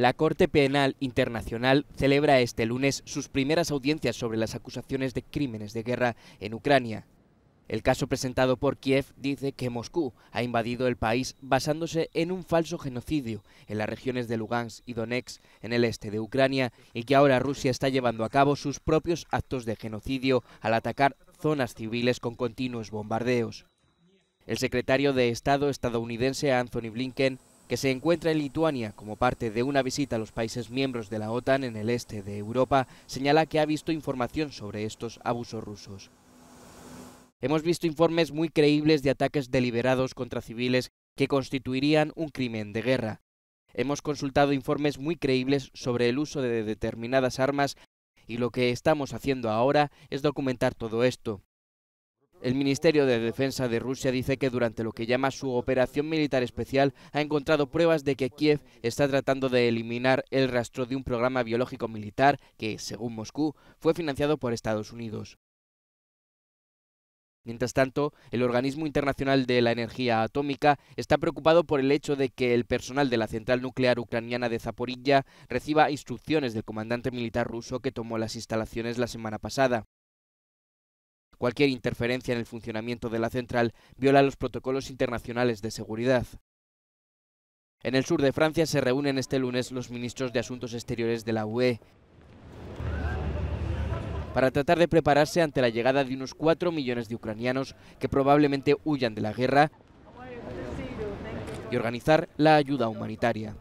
La Corte Penal Internacional celebra este lunes sus primeras audiencias sobre las acusaciones de crímenes de guerra en Ucrania. El caso presentado por Kiev dice que Moscú ha invadido el país basándose en un falso genocidio en las regiones de Lugansk y Donetsk en el este de Ucrania y que ahora Rusia está llevando a cabo sus propios actos de genocidio al atacar zonas civiles con continuos bombardeos. El secretario de Estado estadounidense Anthony Blinken que se encuentra en Lituania como parte de una visita a los países miembros de la OTAN en el este de Europa, señala que ha visto información sobre estos abusos rusos. Hemos visto informes muy creíbles de ataques deliberados contra civiles que constituirían un crimen de guerra. Hemos consultado informes muy creíbles sobre el uso de determinadas armas y lo que estamos haciendo ahora es documentar todo esto, el Ministerio de Defensa de Rusia dice que durante lo que llama su operación militar especial ha encontrado pruebas de que Kiev está tratando de eliminar el rastro de un programa biológico militar que, según Moscú, fue financiado por Estados Unidos. Mientras tanto, el Organismo Internacional de la Energía Atómica está preocupado por el hecho de que el personal de la central nuclear ucraniana de Zaporizhia reciba instrucciones del comandante militar ruso que tomó las instalaciones la semana pasada. Cualquier interferencia en el funcionamiento de la central viola los protocolos internacionales de seguridad. En el sur de Francia se reúnen este lunes los ministros de Asuntos Exteriores de la UE para tratar de prepararse ante la llegada de unos 4 millones de ucranianos que probablemente huyan de la guerra y organizar la ayuda humanitaria.